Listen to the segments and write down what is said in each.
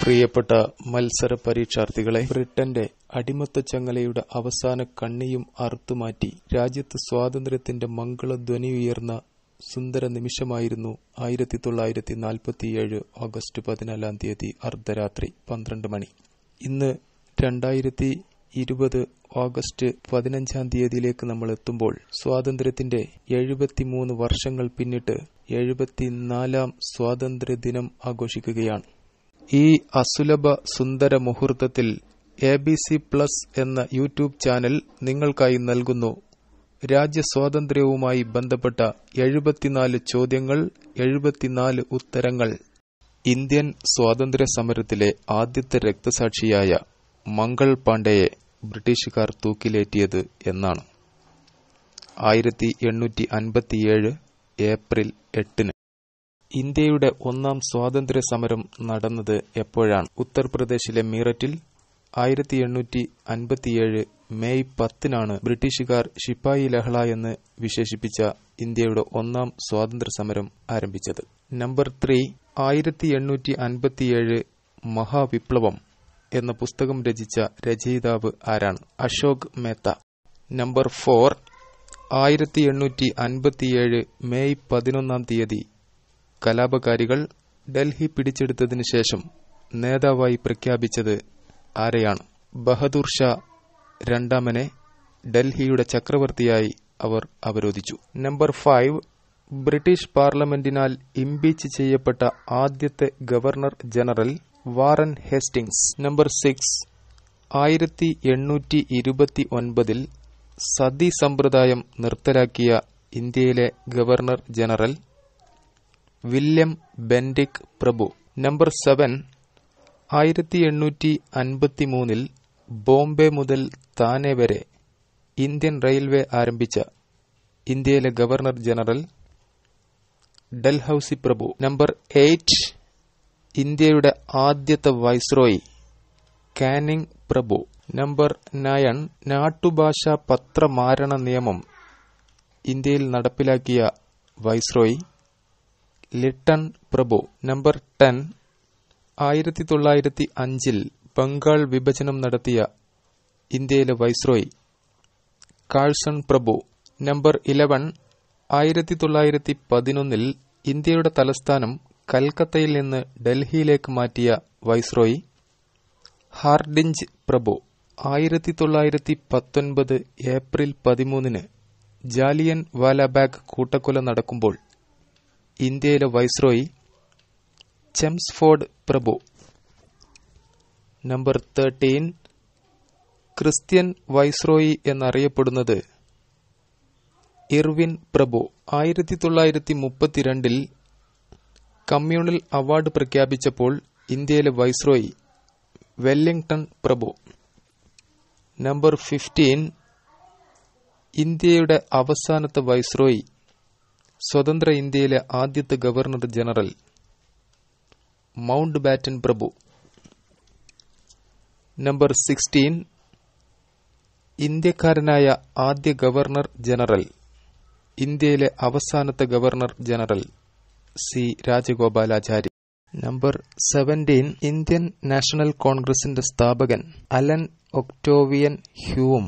പ്രിയപ്പെട്ട മത്സര പരീക്ഷാർത്ഥികളെ ബ്രിട്ടന്റെ അടിമത്ത ചങ്ങലയുടെ അവസാന കണ്ണിയും അറുത്തുമാറ്റി രാജ്യത്ത് സ്വാതന്ത്ര്യത്തിന്റെ മംഗളധ്വനി ഉയർന്ന സുന്ദര നിമിഷമായിരുന്നു ആയിരത്തി തൊള്ളായിരത്തി നാൽപ്പത്തിയേഴ് ഓഗസ്റ്റ് പതിനാലാം തീയതി അർദ്ധരാത്രി പന്ത്രണ്ട് മണി ഇന്ന് രണ്ടായിരത്തി ഇരുപത് ഓഗസ്റ്റ് പതിനഞ്ചാം തീയതിയിലേക്ക് നമ്മൾ എത്തുമ്പോൾ സ്വാതന്ത്ര്യത്തിന്റെ എഴുപത്തിമൂന്ന് വർഷങ്ങൾ പിന്നിട്ട് എഴുപത്തിനാലാം സ്വാതന്ത്ര്യ ദിനം ആഘോഷിക്കുകയാണ് ഈ അസുലഭ സുന്ദര മുഹൂർത്തത്തിൽ എ ബി സി പ്ലസ് എന്ന യൂട്യൂബ് ചാനൽ നിങ്ങൾക്കായി നൽകുന്നു രാജ്യസ്വാതന്ത്ര്യവുമായി ബന്ധപ്പെട്ട എഴുപത്തിനാല് ചോദ്യങ്ങൾ എഴുപത്തിനാല് ഉത്തരങ്ങൾ ഇന്ത്യൻ സ്വാതന്ത്ര്യ സമരത്തിലെ ആദ്യത്തെ രക്തസാക്ഷിയായ മംഗൾ പാണ്ഡെയെ ബ്രിട്ടീഷുകാർ തൂക്കിലേറ്റിയത് എന്നാണ് ആയിരത്തി എണ്ണൂറ്റി അൻപത്തിയേഴ് ഏപ്രിൽ എട്ടിന് ഇന്ത്യയുടെ ഒന്നാം സ്വാതന്ത്ര്യ സമരം നടന്നത് എപ്പോഴാണ് ഉത്തർപ്രദേശിലെ മീററ്റിൽ ആയിരത്തി എണ്ണൂറ്റി അൻപത്തിയേഴ് മെയ് പത്തിനാണ് ബ്രിട്ടീഷുകാർ ഷിപ്പായി ലഹള എന്ന് വിശേഷിപ്പിച്ച ഇന്ത്യയുടെ ഒന്നാം സ്വാതന്ത്ര്യ സമരം ആരംഭിച്ചത് നമ്പർ ത്രീ ആയിരത്തി എണ്ണൂറ്റി അൻപത്തിയേഴ് മഹാവിപ്ലവം എന്ന പുസ്തകം രചിച്ച രചയിതാവ് ആരാണ് അശോക് മേത്ത നമ്പർ ഫോർ ആയിരത്തി എണ്ണൂറ്റി അൻപത്തിയേഴ് മെയ് പതിനൊന്നാം തീയതി കലാപകാരികൾ ഡൽഹി പിടിച്ചെടുത്തതിനു ശേഷം നേതാവായി പ്രഖ്യാപിച്ചത് ആരെയാണ് ബഹദൂർ ഷാ രണ്ടാമനെ ഡൽഹിയുടെ ചക്രവർത്തിയായി അവർ അവരോധിച്ചു നമ്പർ ഫൈവ് ബ്രിട്ടീഷ് പാർലമെന്റിനാൽ ഇംപീച്ച് ചെയ്യപ്പെട്ട ആദ്യത്തെ governor general Warren Hastings number six ആയിരത്തി എണ്ണൂറ്റി ഇരുപത്തി ഒൻപതിൽ സതി സമ്പ്രദായം നിർത്തലാക്കിയ ഇന്ത്യയിലെ ഗവർണർ ജനറൽ വില്യം ബെൻഡിക് പ്രഭു നമ്പർ സെവൻ ആയിരത്തി എണ്ണൂറ്റി അൻപത്തി മൂന്നിൽ ബോംബെ മുതൽ താനെ വരെ ഇന്ത്യൻ റെയിൽവേ ആരംഭിച്ച ഇന്ത്യയിലെ ഗവർണർ ജനറൽ ഡൽഹൌസി പ്രഭു നമ്പർ എയ്റ്റ് ഇന്ത്യയുടെ ആദ്യത്തെ വൈസ്രോയി കാനിങ് പ്രഭു നമ്പർ നയൻ നാട്ടുഭാഷ പത്രമാരണ നിയമം ഇന്ത്യയിൽ നടപ്പിലാക്കിയ വൈസ്രോയി ലിട്ടൺ പ്രഭു നമ്പർ ടെൻ ആയിരത്തി തൊള്ളായിരത്തി അഞ്ചിൽ ബംഗാൾ വിഭജനം നടത്തിയ ഇന്ത്യയിലെ വൈസ്രോയി കാൾസൺ പ്രഭു നമ്പർ ഇലവൻ ആയിരത്തി തൊള്ളായിരത്തി പതിനൊന്നിൽ ഇന്ത്യയുടെ തലസ്ഥാനം കൽക്കത്തയിൽ നിന്ന് ഡൽഹിയിലേക്ക് മാറ്റിയ വൈസ്രോയി ഹാർഡിഞ്ച് പ്രഭു ആയിരത്തി തൊള്ളായിരത്തി പത്തൊൻപത് ഏപ്രിൽ പതിമൂന്നിന് ജാലിയൻ വാലാബാഗ് കൂട്ടക്കൊല നടക്കുമ്പോൾ ഇന്ത്യയിലെ വൈസ്രോയി ചെംസ്ഫോർഡ് പ്രഭു നമ്പർ തേർട്ടീൻ ക്രിസ്ത്യൻ വൈസ്രോയി എന്നറിയപ്പെടുന്നത് ഇർവിൻ പ്രഭു ആയിരത്തി തൊള്ളായിരത്തി മുപ്പത്തിരണ്ടിൽ കമ്മ്യൂണൽ അവാർഡ് പ്രഖ്യാപിച്ചപ്പോൾ ഇന്ത്യയിലെ വൈസ്രോയി വെല്ലിംഗ്ടൺ പ്രഭു നമ്പർ ഫിഫ്റ്റീൻ ഇന്ത്യയുടെ അവസാനത്തെ വൈസ്രോയി സ്വതന്ത്ര ഇന്ത്യയിലെ ആദ്യത്തെ ഗവർണർ ജനറൽ മൗണ്ട് ബാറ്റൻ പ്രഭു നമ്പർ സിക്സ്റ്റീൻ ഇന്ത്യക്കാരനായ ആദ്യ ഗവർണർ ജനറൽ ഇന്ത്യയിലെ അവസാനത്തെ governor general C Rajagopalachari number seventeen Indian national കോൺഗ്രസിന്റെ സ്ഥാപകൻ Allan Octavian Hume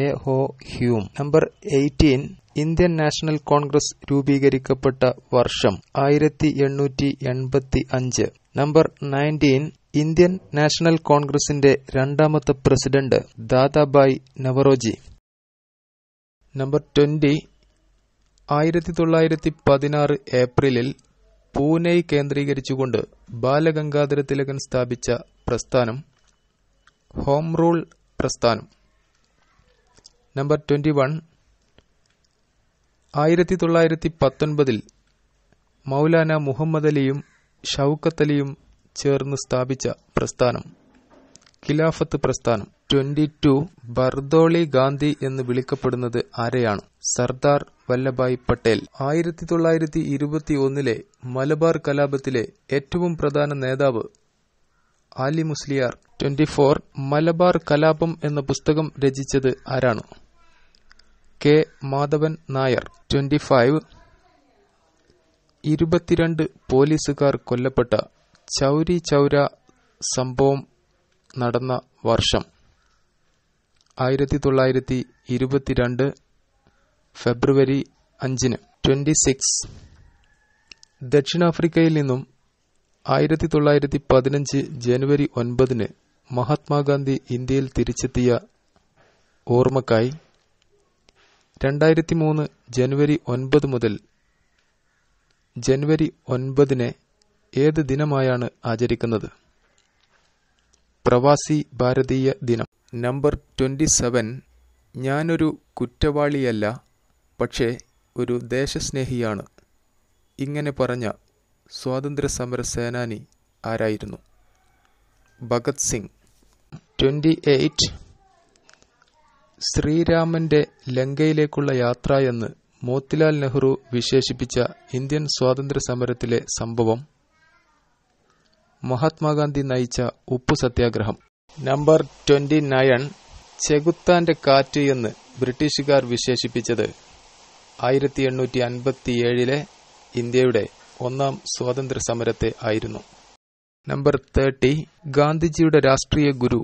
A O Hume number eighteen Indian national Congress രൂപീകരിക്കപ്പെട്ട വർഷം ആയിരത്തി എണ്ണൂറ്റി എൺപത്തി അഞ്ച് നമ്പർ നയൻറ്റീൻ ഇന്ത്യൻ നാഷണൽ കോൺഗ്രസിന്റെ രണ്ടാമത്തെ president Dadabhai Naoroji number twenty ആയിരത്തി തൊള്ളായിരത്തി പതിനാറ് ഏപ്രിലിൽ പൂനെ കേന്ദ്രീകരിച്ചുകൊണ്ട് ബാലഗംഗാധര തിലകൻ സ്ഥാപിച്ച പ്രസ്ഥാനം ഹോം റൂൾ പ്രസ്ഥാനം നമ്പർ ട്വന്റി വൺ ആയിരത്തി തൊള്ളായിരത്തി പത്തൊൻപതിൽ മൗലാന മുഹമ്മദ് അലിയും ഷൌക്കത്ത് അലിയും ചേർന്ന് സ്ഥാപിച്ച പ്രസ്ഥാനം ഖിലാഫത്ത് പ്രസ്ഥാനം ട്വന്റി ടു ബർദോളി ഗാന്ധി എന്ന് വിളിക്കപ്പെടുന്നത് ആരെയാണ് സർദാർ വല്ലഭായ് പട്ടേൽ ആയിരത്തി തൊള്ളായിരത്തി ഇരുപത്തി ഒന്നിലെ മലബാർ കലാപത്തിലെ ഏറ്റവും പ്രധാന നേതാവ് ആലി മുസ്ലിയാർ ട്വന്റി ഫോർ മലബാർ കലാപം എന്ന പുസ്തകം രചിച്ചത് ആരാണ് K Madhavan Nair twenty five ഇരുപത്തിരണ്ട് പോലീസുകാർ കൊല്ലപ്പെട്ട ചൌരി ചൌര സംഭവം നടന്ന വർഷം ആയിരത്തി തൊള്ളായിരത്തി ഇരുപത്തിരണ്ട് ഫെബ്രുവരി അഞ്ചിന് ട്വന്റി സിക്സ് ദക്ഷിണാഫ്രിക്കയിൽ നിന്നും ആയിരത്തി തൊള്ളായിരത്തി പതിനഞ്ച് ജനുവരി ഒൻപതിന് മഹാത്മാഗാന്ധി ഇന്ത്യയിൽ തിരിച്ചെത്തിയ ഓർമ്മക്കായി രണ്ടായിരത്തി മൂന്ന് ജനുവരി ഒൻപത് മുതൽ ജനുവരി ഒൻപതിന് ഏത് ദിനമായാണ് ആചരിക്കുന്നത് പ്രവാസി ഭാരതീയ ദിനം നമ്പർ ട്വന്റി സെവൻ ഞാനൊരു കുറ്റവാളിയല്ല പക്ഷേ ഒരു ദേശസ്നേഹിയാണ് ഇങ്ങനെ പറഞ്ഞ സ്വാതന്ത്ര്യസമര സേനാനി ആരായിരുന്നു ഭഗത് സിംഗ് ട്വൻ്റി എയ്റ്റ് ശ്രീരാമന്റെ ലങ്കയിലേക്കുള്ള യാത്ര എന്ന് മോത്തിലാൽ നെഹ്റു വിശേഷിപ്പിച്ച ഇന്ത്യൻ സ്വാതന്ത്ര്യ സമരത്തിലെ സംഭവം മഹാത്മാഗാന്ധി നയിച്ച ഉപ്പു സത്യാഗ്രഹം നമ്പർ ട്വന്റി നയൺ ചെകുത്താന്റെ കാറ്റ് എന്ന് ബ്രിട്ടീഷുകാർ വിശേഷിപ്പിച്ചത് ആയിരത്തി എണ്ണൂറ്റി അൻപത്തിയേഴിലെ ഇന്ത്യയുടെ ഒന്നാം സ്വാതന്ത്ര്യ സമരത്തെ ആയിരുന്നു നമ്പർ തേർട്ടി ഗാന്ധിജിയുടെ രാഷ്ട്രീയ ഗുരു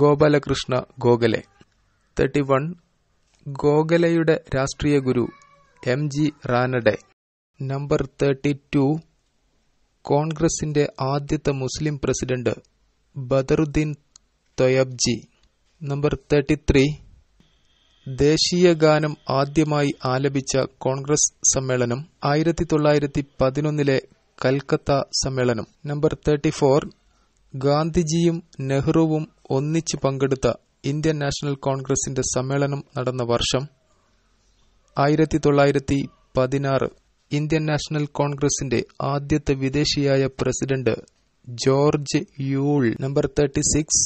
ഗോപാലകൃഷ്ണ ഗോഖലെ തേർട്ടി വൺ ഗോഖലയുടെ രാഷ്ട്രീയ ഗുരു M G Ranade number thirty two കോൺഗ്രസിന്റെ ആദ്യത്തെ മുസ്ലിം president Badruddin Tyabji number thirty three ദേശീയ ഗാനം ആദ്യമായി ആലപിച്ച കോൺഗ്രസ് സമ്മേളനം ആയിരത്തി തൊള്ളായിരത്തി പതിനൊന്നിലെ കൽക്കത്ത സമ്മേളനം നമ്പർ തേർട്ടി ഫോർ ഗാന്ധിജിയും നെഹ്റുവും ഒന്നിച്ചു പങ്കെടുത്ത ഇന്ത്യൻ നാഷണൽ കോൺഗ്രസിന്റെ സമ്മേളനം നടന്ന വർഷം ആയിരത്തി തൊള്ളായിരത്തി പതിനാറ് ഇന്ത്യൻ നാഷണൽ കോൺഗ്രസിന്റെ ആദ്യത്തെ വിദേശിയായ president George Yule number thirty six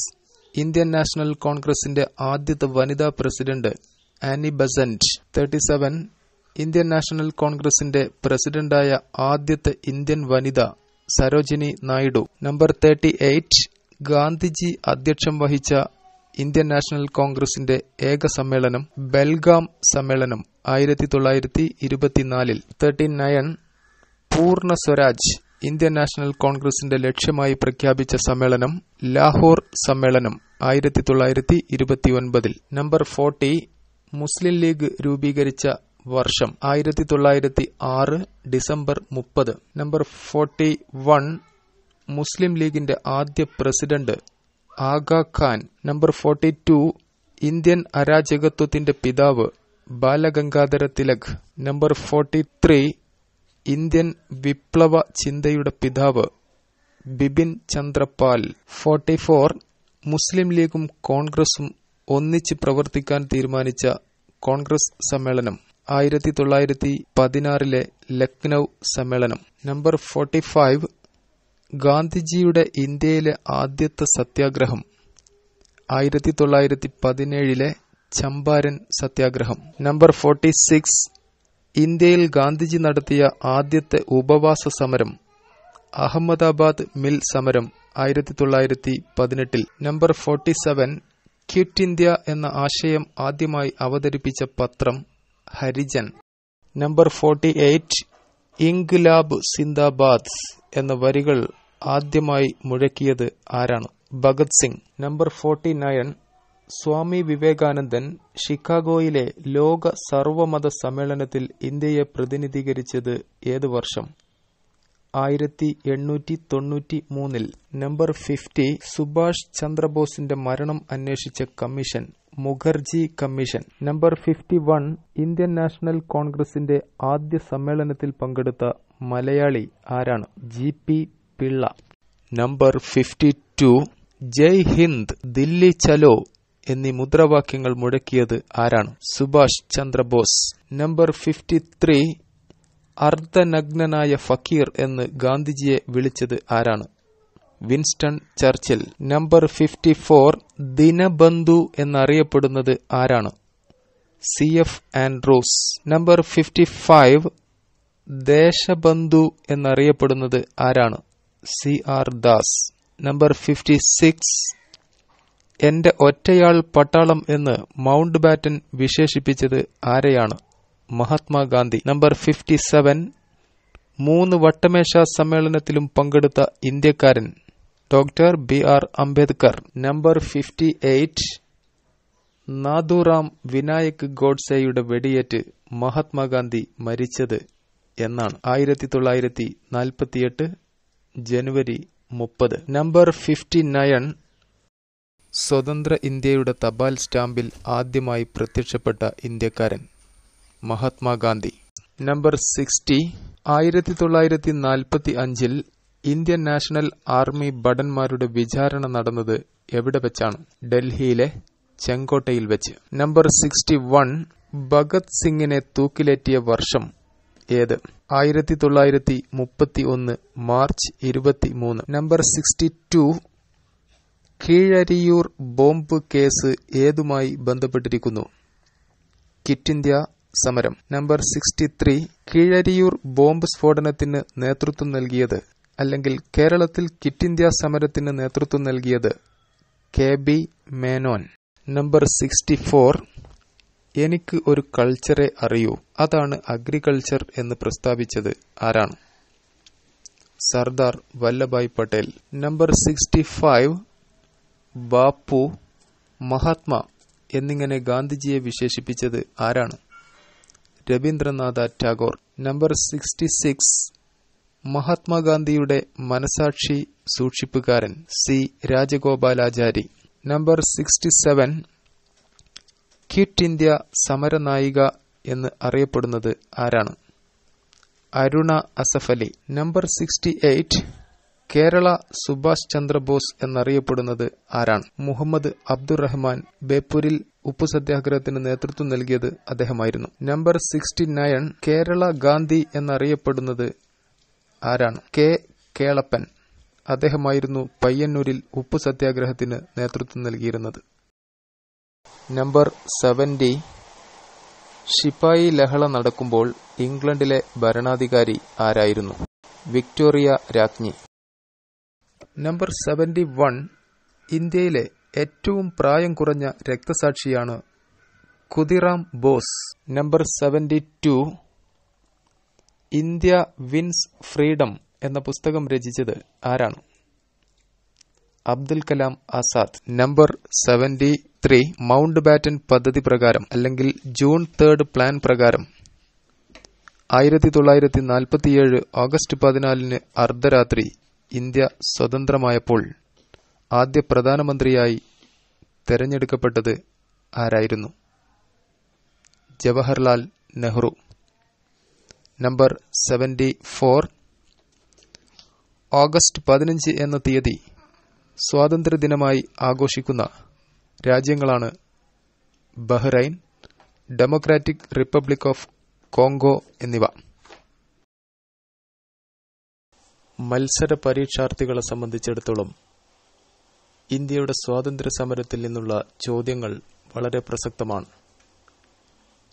Indian national കോൺഗ്രസിന്റെ ആദ്യത്തെ വനിതാ president Annie Besant thirty seven Indian national കോൺഗ്രസിന്റെ പ്രസിഡന്റായ ആദ്യത്തെ ഇന്ത്യൻ വനിത Sarojini Naidu number thirty eight Gandhiji അധ്യക്ഷം വഹിച്ച ഇന്ത്യൻ നാഷണൽ കോൺഗ്രസിന്റെ ഏക സമ്മേളനം ബെൽഗാം സമ്മേളനം ആയിരത്തി തൊള്ളായിരത്തി ഇരുപത്തിനാലിൽ തേർട്ടി നയൻ പൂർണ്ണ സ്വരാജ് ഇന്ത്യൻ നാഷണൽ കോൺഗ്രസിന്റെ ലക്ഷ്യമായി പ്രഖ്യാപിച്ച സമ്മേളനം ലാഹോർ സമ്മേളനം ആയിരത്തി തൊള്ളായിരത്തി ഇരുപത്തിയൊൻപതിൽ നമ്പർ ഫോർട്ടി മുസ്ലിം ലീഗ് രൂപീകരിച്ച വർഷം ആയിരത്തി തൊള്ളായിരത്തി ആറ് ഡിസംബർ മുപ്പത് നമ്പർ ഫോർട്ടി വൺ മുസ്ലിം ലീഗിന്റെ ആദ്യ president Aga Khan Khan number forty two ഇന്ത്യൻ അരാജകത്വത്തിന്റെ പിതാവ് Balagangadhara Tilak number forty three ഇന്ത്യൻ വിപ്ലവ ചിന്തയുടെ പിതാവ് ബിപിൻ ചന്ദ്രപാൽ ഫോർട്ടി ഫോർ മുസ്ലിം ലീഗും കോൺഗ്രസും ഒന്നിച്ച് പ്രവർത്തിക്കാൻ തീരുമാനിച്ച കോൺഗ്രസ് സമ്മേളനം ആയിരത്തി തൊള്ളായിരത്തി പതിനാറിലെ ലക്നൌ സമ്മേളനം നമ്പർ ഫോർട്ടി ഫൈവ് ഗാന്ധിജിയുടെ ഇന്ത്യയിലെ ആദ്യത്തെ സത്യാഗ്രഹം ആയിരത്തി തൊള്ളായിരത്തി പതിനേഴിലെ ചമ്പാരൻ സത്യാഗ്രഹം നമ്പർ ഫോർട്ടി സിക്സ് ഇന്ത്യയിൽ ഗാന്ധിജി നടത്തിയ ആദ്യത്തെ ഉപവാസ സമരം അഹമ്മദാബാദ് മിൽ സമരം ആയിരത്തി തൊള്ളായിരത്തി പതിനെട്ടിൽ number forty seven quit India എന്ന ആശയം ആദ്യമായി അവതരിപ്പിച്ച പത്രം ഹരിജൻ നമ്പർ ഫോർട്ടി എയ്റ്റ് ഇംഗ്ലാബ് സിന്ദാബാദ് എന്ന വരികൾ ആദ്യമായി മുഴക്കിയത് ആരാണ് Bhagat Singh number forty nine Swami Vivekanandan ഷിക്കാഗോയിലെ ലോക സർവമത സമ്മേളനത്തിൽ ഇന്ത്യയെ പ്രതിനിധീകരിച്ചത് ഏത് വർഷം ആയിരത്തി എണ്ണൂറ്റി തൊണ്ണൂറ്റി മൂന്നിൽ നമ്പർ ഫിഫ്റ്റി സുഭാഷ് ചന്ദ്രബോസിന്റെ മരണം അന്വേഷിച്ച commission Mukherjee commission number fifty one Indian national കോൺഗ്രസിന്റെ ആദ്യ സമ്മേളനത്തിൽ പങ്കെടുത്ത മലയാളി ആരാണ് G P Pillai number fifty two ജയ് ഹിന്ദ് ദില്ലി ചലോ എന്നീ മുദ്രാവാക്യങ്ങൾ മുഴക്കിയത് ആരാണ് Subhash Chandrabose number fifty three അർദ്ധനഗ്നനായ ഫക്കീർ എന്ന് ഗാന്ധിജിയെ വിളിച്ചത് ആരാണ് Winston Churchill number fifty four Dinabandhu എന്നറിയപ്പെടുന്നത് ആരാണ് C F Andrews number fifty five Deshbandhu എന്നറിയപ്പെടുന്നത് ആരാണ് C R Das number fifty six എന്റെ ഒറ്റയാൾ പട്ടാളം എന്ന് മൗണ്ട് ബാറ്റൻ വിശേഷിപ്പിച്ചത് ആരെയാണ് മഹാത്മാഗാന്ധി നമ്പർ ഫിഫ്റ്റി സെവൻ മൂന്ന് വട്ടമേശ സമ്മേളനത്തിലും പങ്കെടുത്ത ഇന്ത്യക്കാരൻ doctor B R Ambedkar number fifty eight Nathuram Vinayak ഗോഡ്സെയുടെ വെടിയേറ്റ് മഹാത്മാഗാന്ധി മരിച്ചത് എന്നാണ് ആയിരത്തി തൊള്ളായിരത്തി നാൽപ്പത്തിയെട്ട് ജനുവരി മുപ്പത് നമ്പർ ഫിഫ്റ്റി നയൻ സ്വതന്ത്ര ഇന്ത്യയുടെ തപാൽ സ്റ്റാമ്പിൽ ആദ്യമായി പ്രത്യക്ഷപ്പെട്ട ഇന്ത്യക്കാരൻ മഹാത്മാഗാന്ധി നമ്പർ സിക്സ്റ്റി ആയിരത്തി തൊള്ളായിരത്തി നാൽപ്പത്തി അഞ്ചിൽ ഇന്ത്യൻ നാഷണൽ ആർമി ഭടന്മാരുടെ വിചാരണ നടന്നത് എവിടെ വെച്ചാണ് ഡൽഹിയിലെ ചെങ്കോട്ടയിൽ വെച്ച് നമ്പർ സിക്സ്റ്റി വൺ ഭഗത് സിംഗിനെ തൂക്കിലേറ്റിയ വർഷം ഏത് ആയിരത്തി തൊള്ളായിരത്തി മുപ്പത്തി ഒന്ന് മാർച്ച് ഇരുപത്തി മൂന്ന് number sixty two Keezhariyur bomb case ഏതുമായി ബന്ധപ്പെട്ടിരിക്കുന്നു കിറ്റ് ഇന്ത്യ സമരം number sixty three Keezhariyur bomb സ്ഫോടനത്തിന് നേതൃത്വം നൽകിയത് അല്ലെങ്കിൽ കേരളത്തിൽ കിറ്റ് ഇന്ത്യ സമരത്തിന് നേതൃത്വം നൽകിയത് K B Menon number sixty four എനിക്ക് ഒരു കൾച്ചറെ അറിയൂ അതാണ് അഗ്രികൾച്ചർ എന്ന് പ്രസ്താവിച്ചത് ആരാണ് Sardar Vallabhbhai Patel number sixty five Bapu Mahatma എന്നിങ്ങനെ ഗാന്ധിജിയെ വിശേഷിപ്പിച്ചത് ആരാണ് Rabindranath Tagore number sixty six മഹാത്മാഗാന്ധിയുടെ മനസാക്ഷി സൂക്ഷിപ്പുകാരൻ C Rajagopalachari number sixty seven quit India സമരനായിക എന്ന് അറിയപ്പെടുന്നത് ആരാണ് Aruna Asaf Ali number sixty eight Kerala Subhash Chandrabose എന്നറിയപ്പെടുന്നത് ആരാണ് മുഹമ്മദ് അബ്ദുറഹ്മാൻ ബേപ്പൂരിൽ ഉപ്പു സത്യാഗ്രഹത്തിന് നേതൃത്വം നൽകിയത് അദ്ദേഹമായിരുന്നു number sixty nine Kerala Gandhi എന്നറിയപ്പെടുന്നത് ആരാണ് കെ കേളപ്പൻ അദ്ദേഹമായിരുന്നു പയ്യന്നൂരിൽ ഉപ്പു സത്യാഗ്രഹത്തിന് നേതൃത്വം നൽകിയിരുന്നത് നമ്പർ സെവന്റി ഷിപ്പായി ലഹള നടക്കുമ്പോൾ ഇംഗ്ലണ്ടിലെ ഭരണാധികാരി ആരായിരുന്നു വിക്ടോറിയ രാജ്ഞി നമ്പർ സെവൻറ്റി വൺ ഇന്ത്യയിലെ ഏറ്റവും പ്രായം കുറഞ്ഞ രക്തസാക്ഷിയാണ് Khudiram Bose number seventy two India wins freedom എന്ന പുസ്തകം രചിച്ചത് ആരാണ് Abdul Kalam Azad number seventy three Mountbatten പദ്ധതി പ്രകാരം അല്ലെങ്കിൽ ജൂൺ തേർഡ് പ്ലാൻ പ്രകാരം ആയിരത്തി തൊള്ളായിരത്തി നാൽപ്പത്തിയേഴ് ഓഗസ്റ്റ് പതിനാലിന് അർദ്ധരാത്രി ഇന്ത്യ സ്വതന്ത്രമായപ്പോൾ ആദ്യ പ്രധാനമന്ത്രിയായി തെരഞ്ഞെടുക്കപ്പെട്ടത് ആരായിരുന്നു Jawaharlal Nehru number seventy four August പതിനഞ്ച് എന്ന തീയതി സ്വാതന്ത്ര്യദിനമായി ആഘോഷിക്കുന്ന രാജ്യങ്ങളാണ് Bahrain Democratic Republic of Congo എന്നിവ മത്സര പരീക്ഷാർത്ഥികളെ സംബന്ധിച്ചിടത്തോളം ഇന്ത്യയുടെ സ്വാതന്ത്ര്യ സമരത്തിൽ നിന്നുള്ള ചോദ്യങ്ങൾ വളരെ പ്രസക്തമാണ്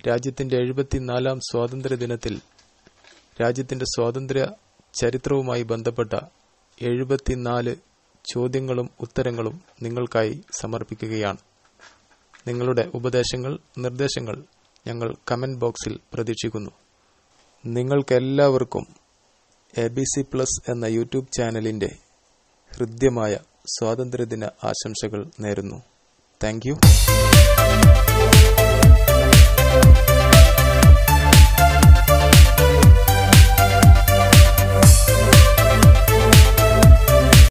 രാജ്യത്തിന്റെ എഴുപത്തിനാലാം സ്വാതന്ത്ര്യ ദിനത്തിൽ രാജ്യത്തിന്റെ സ്വാതന്ത്ര്യ ചരിത്രവുമായി ബന്ധപ്പെട്ട എഴുപത്തിനാല് ചോദ്യങ്ങളും ഉത്തരങ്ങളും നിങ്ങൾക്കായി സമർപ്പിക്കുകയാണ് നിങ്ങളുടെ ഉപദേശങ്ങൾ നിർദ്ദേശങ്ങൾ ഞങ്ങൾ കമന്റ് ബോക്സിൽ പ്രതീക്ഷിക്കുന്നു നിങ്ങൾക്കെല്ലാവർക്കും എ ബി സി പ്ലസ് എന്ന യൂട്യൂബ് ചാനലിൻ്റെ ഹൃദ്യമായ സ്വാതന്ത്ര്യദിന ആശംസകൾ നേരുന്നു താങ്ക്